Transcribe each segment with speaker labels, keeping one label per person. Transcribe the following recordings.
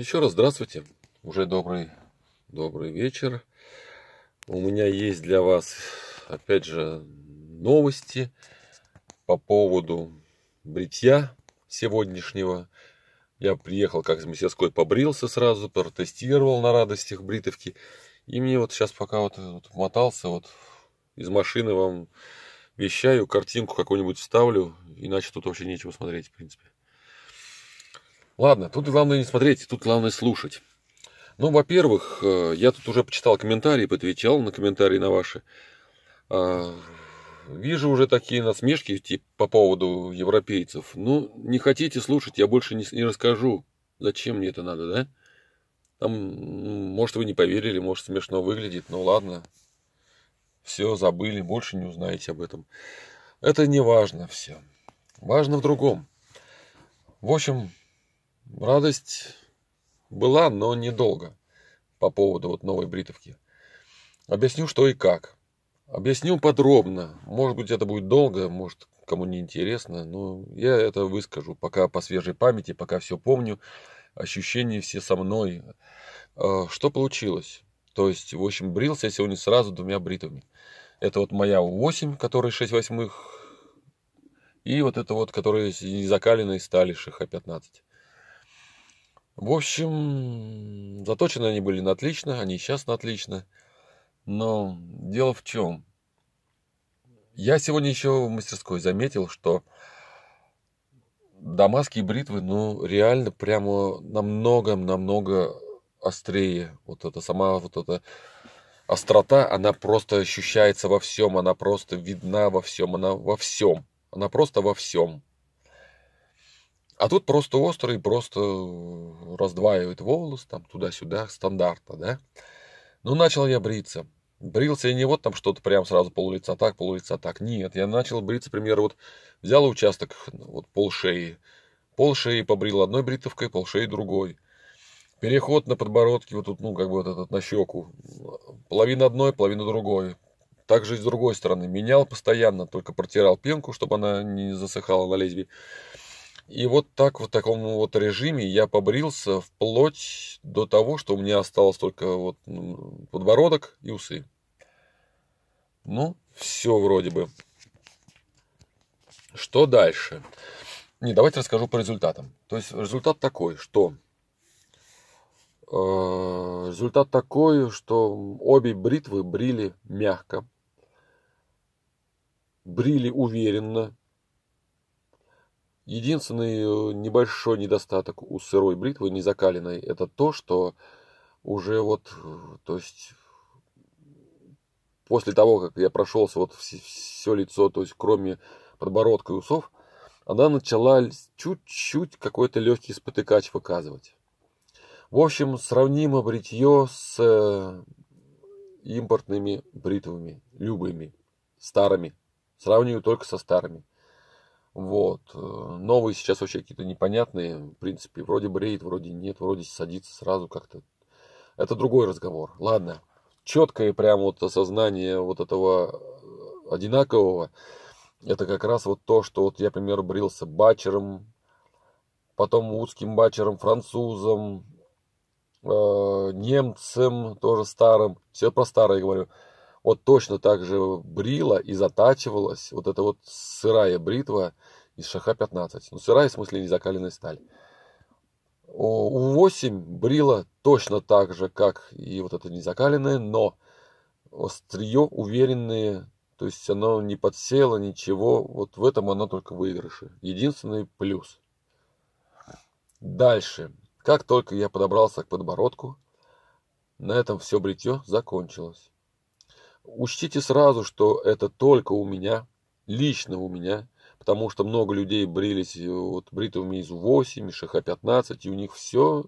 Speaker 1: Еще раз здравствуйте. Уже добрый, добрый вечер. У меня есть для вас, опять же, новости по поводу бритья сегодняшнего. Я приехал как из мастерской, побрился сразу, протестировал на радостях бритовки. И мне вот сейчас пока вот, вот мотался, вот из машины вам вещаю, картинку какую-нибудь вставлю, иначе тут вообще нечего смотреть, в принципе. Ладно, тут главное не смотреть, тут главное слушать. Ну, во-первых, э, я тут уже почитал комментарии, подвечал на комментарии на ваши. А, вижу уже такие насмешки типа, по поводу европейцев. Ну, не хотите слушать, я больше не, не расскажу. Зачем мне это надо, да? Там, может, вы не поверили, может, смешно выглядит, но ну, ладно. Все, забыли, больше не узнаете об этом. Это не важно все. Важно в другом. В общем, Радость была, но недолго по поводу вот новой бритовки. Объясню, что и как. Объясню подробно. Может быть, это будет долго, может, кому не интересно, но я это выскажу пока по свежей памяти, пока все помню, ощущения все со мной. А, что получилось? То есть, в общем, брился я сегодня сразу двумя бритвами. Это вот моя у 8, которая 6 восьмых, и вот это вот, которая из закаленной стали шиха 15. В общем, заточены они были на отлично, они а сейчас на отлично. Но дело в чем? Я сегодня еще в мастерской заметил, что дамасские бритвы, ну, реально прямо намного-намного острее. Вот эта сама вот эта острота, она просто ощущается во всем, она просто видна во всем, она во всем. Она просто во всем. А тут просто острый, просто э, раздваивает волос, там туда-сюда, стандартно, да. Ну, начал я бриться. Брился я не вот там что-то прям сразу пол лица так, пол лица так. Нет, я начал бриться, например, вот взял участок, ну, вот пол шеи. Пол шеи побрил одной бритовкой, пол шеи другой. Переход на подбородке, вот тут, ну, как бы вот этот на щеку. Половина одной, половина другой. Также и с другой стороны. Менял постоянно, только протирал пенку, чтобы она не засыхала на лезвии. И вот так, в таком вот режиме я побрился вплоть до того, что у меня осталось только вот ну, подбородок и усы. Ну, все вроде бы. Что дальше? Не, давайте расскажу по результатам. То есть результат такой, что э, результат такой, что обе бритвы брили мягко, брили уверенно, Единственный э, небольшой недостаток у сырой бритвы, не закаленной, это то, что уже вот, э, то есть, после того, как я прошелся вот все, все лицо, то есть, кроме подбородка и усов, она начала чуть-чуть какой-то легкий спотыкач показывать. В общем, сравнимо бритье с э, импортными бритвами, любыми, старыми. Сравниваю только со старыми. Вот. Э, новые сейчас вообще какие-то непонятные. В принципе, вроде бы рейд, вроде нет, вроде садится сразу как-то. Это другой разговор. Ладно. Четкое прям вот осознание вот этого э, одинакового, это как раз вот то, что вот я, например, брился бачером, потом узким бачером, французом, э, немцем тоже старым. Все про старое говорю вот точно так же брила и затачивалась вот эта вот сырая бритва из шаха 15. Ну, сырая в смысле не закаленная сталь. У-8 брила точно так же, как и вот это незакаленное, но острие уверенные, то есть оно не подсело ничего, вот в этом оно только выигрыши. Единственный плюс. Дальше. Как только я подобрался к подбородку, на этом все бритье закончилось. Учтите сразу, что это только у меня, лично у меня, потому что много людей брились э, вот, бритвами из 8, шиха 15, и у них все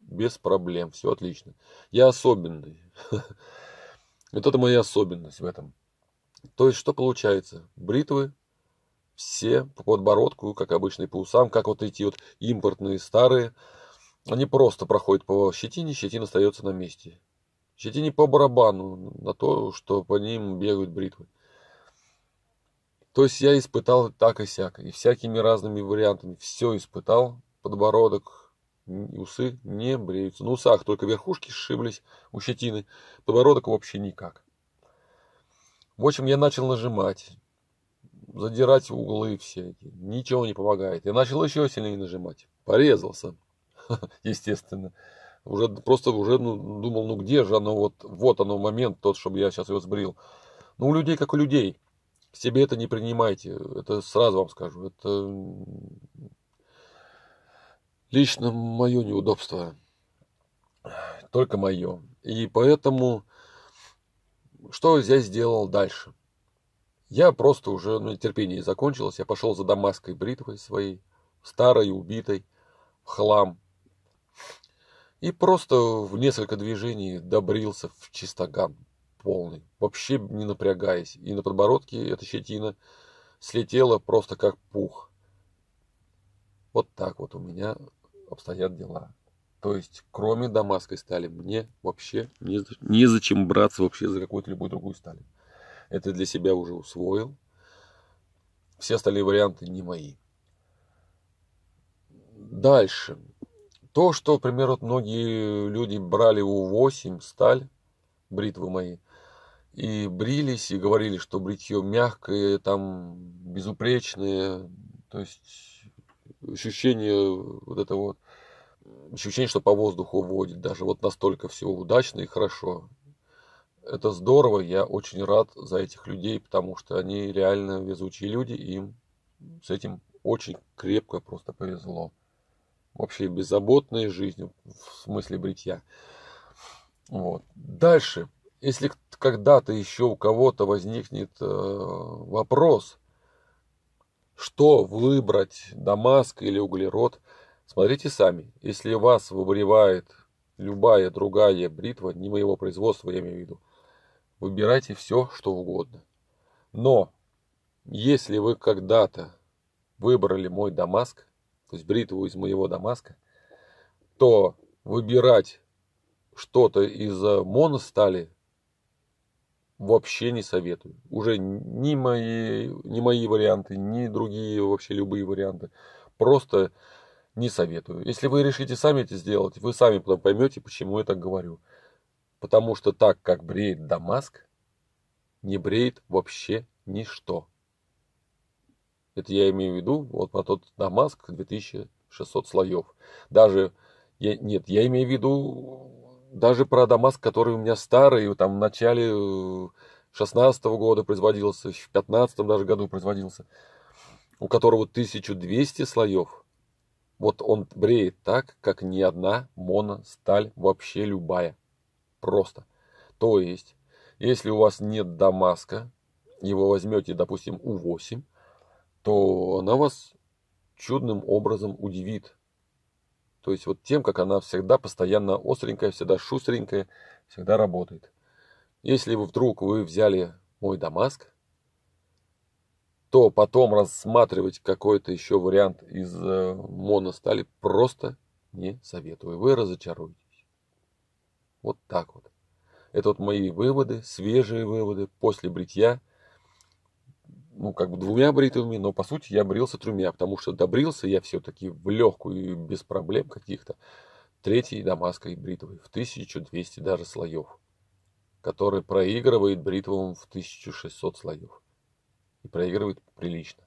Speaker 1: без проблем, все отлично. Я особенный. Вот это моя особенность в этом. То есть, что получается? Бритвы все по подбородку, как обычные по усам, как вот эти вот импортные старые, они просто проходят по щетине, щетина остается на месте. Чуть не по барабану на то, что по ним бегают бритвы. То есть я испытал так и сяк, и всякими разными вариантами все испытал. Подбородок, усы не бреются. На усах только верхушки сшиблись у щетины, подбородок вообще никак. В общем, я начал нажимать, задирать углы все эти. Ничего не помогает. Я начал еще сильнее нажимать. Порезался, естественно уже просто уже ну, думал, ну где же оно, вот, вот оно момент тот, чтобы я сейчас его сбрил. Ну, у людей как у людей. К себе это не принимайте, это сразу вам скажу. Это лично мое неудобство, только мое. И поэтому, что я сделал дальше? Я просто уже, ну, терпение закончилось, я пошел за дамасской бритвой своей, старой, убитой, в хлам – и просто в несколько движений добрился в чистоган полный, вообще не напрягаясь. И на подбородке эта щетина слетела просто как пух. Вот так вот у меня обстоят дела. То есть, кроме дамасской стали, мне вообще не, незачем браться вообще за какую-то любую другую стали Это для себя уже усвоил. Все остальные варианты не мои. Дальше. То, что, например, вот многие люди брали У8 сталь, бритвы мои, и брились, и говорили, что бритье мягкое, там, безупречное, то есть ощущение вот это вот, ощущение, что по воздуху водит, даже вот настолько все удачно и хорошо. Это здорово, я очень рад за этих людей, потому что они реально везучие люди, и им с этим очень крепко просто повезло вообще беззаботной жизнью в смысле бритья. Вот. Дальше, если когда-то еще у кого-то возникнет э, вопрос, что выбрать, Дамаск или углерод, смотрите сами. Если вас выбривает любая другая бритва, не моего производства, я имею в виду, выбирайте все, что угодно. Но если вы когда-то выбрали мой Дамаск, пусть бритву из моего Дамаска, то выбирать что-то из э, моностали вообще не советую. Уже ни мои, ни мои варианты, ни другие вообще любые варианты. Просто не советую. Если вы решите сами это сделать, вы сами потом поймете, почему я так говорю. Потому что так, как бреет Дамаск, не бреет вообще ничто. Это я имею в виду вот на тот Дамаск 2600 слоев. Даже, я, нет, я имею в виду даже про Дамаск, который у меня старый, там в начале 16 э, -го года производился, в 15 даже году производился, у которого 1200 слоев. Вот он бреет так, как ни одна моносталь вообще любая. Просто. То есть, если у вас нет Дамаска, его возьмете, допустим, у 8 то она вас чудным образом удивит. То есть вот тем, как она всегда постоянно остренькая, всегда шустренькая, всегда работает. Если вы вдруг вы взяли мой Дамаск, то потом рассматривать какой-то еще вариант из э, моностали просто не советую. Вы разочаруетесь. Вот так вот. Это вот мои выводы, свежие выводы после бритья – ну, как бы двумя бритвами, но по сути я брился тремя, потому что добрился я все-таки в легкую и без проблем каких-то третьей дамасской бритвой в 1200 даже слоев, который проигрывает бритвам в 1600 слоев. И проигрывает прилично.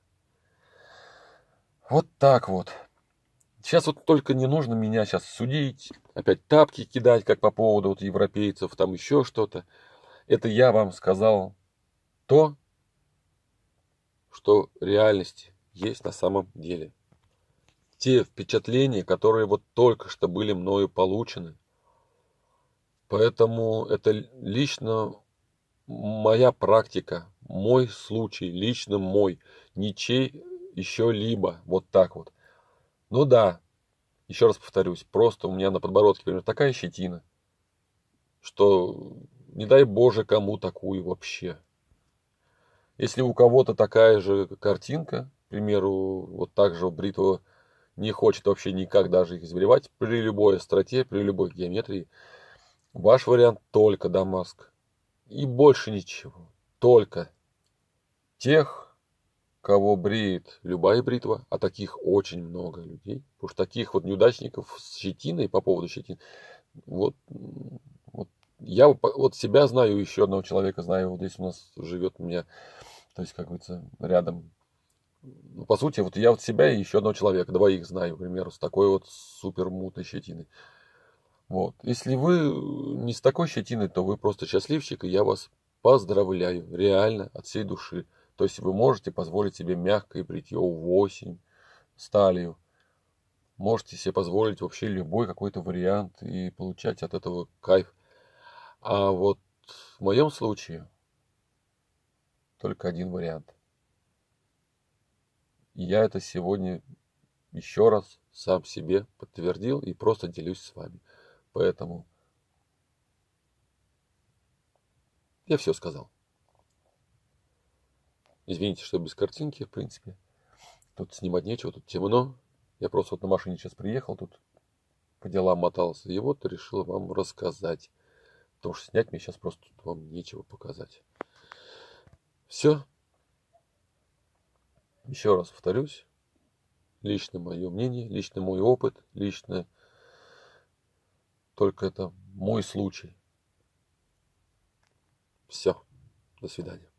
Speaker 1: Вот так вот. Сейчас вот только не нужно меня сейчас судить, опять тапки кидать, как по поводу вот европейцев, там еще что-то. Это я вам сказал то, что реальность есть на самом деле. Те впечатления, которые вот только что были мною получены. Поэтому это лично моя практика, мой случай, лично мой, ничей еще либо, вот так вот. Ну да, еще раз повторюсь, просто у меня на подбородке, например, такая щетина, что не дай Боже кому такую вообще. Если у кого-то такая же картинка, к примеру, вот так же бритва не хочет вообще никак даже их измеревать, при любой остроте, при любой геометрии, ваш вариант только Дамаск. И больше ничего. Только тех, кого бреет любая бритва, а таких очень много людей, потому что таких вот неудачников с щетиной, по поводу щетин, вот, вот я вот себя знаю, еще одного человека знаю, вот здесь у нас живет у меня то есть, как говорится, рядом. Ну, по сути, вот я вот себя и еще одного человека, двоих знаю, к примеру, с такой вот супер мутной щетиной. Вот. Если вы не с такой щетиной, то вы просто счастливчик, и я вас поздравляю, реально, от всей души. То есть вы можете позволить себе мягкое бритье в осень, сталью. Можете себе позволить вообще любой какой-то вариант и получать от этого кайф. А вот в моем случае только один вариант. И я это сегодня еще раз сам себе подтвердил и просто делюсь с вами. Поэтому я все сказал. Извините, что без картинки, в принципе. Тут снимать нечего, тут темно. Я просто вот на машине сейчас приехал, тут по делам мотался. И вот решил вам рассказать. Потому что снять мне сейчас просто вам нечего показать. Все. Еще раз повторюсь. Лично мое мнение, лично мой опыт, лично только это мой случай. Все. До свидания.